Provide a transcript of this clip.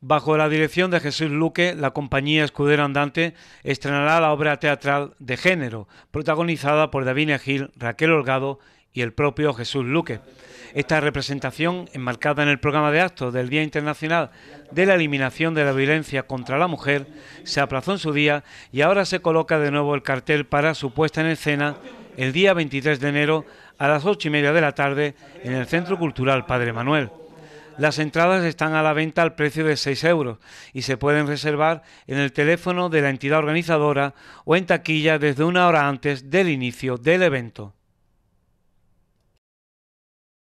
Bajo la dirección de Jesús Luque, la compañía Escudero Andante estrenará la obra teatral de género, protagonizada por Davina Gil, Raquel Holgado y el propio Jesús Luque. Esta representación, enmarcada en el programa de actos del Día Internacional de la Eliminación de la Violencia contra la Mujer, se aplazó en su día y ahora se coloca de nuevo el cartel para su puesta en escena el día 23 de enero a las ocho y media de la tarde en el Centro Cultural Padre Manuel. Las entradas están a la venta al precio de 6 euros y se pueden reservar en el teléfono de la entidad organizadora o en taquilla desde una hora antes del inicio del evento.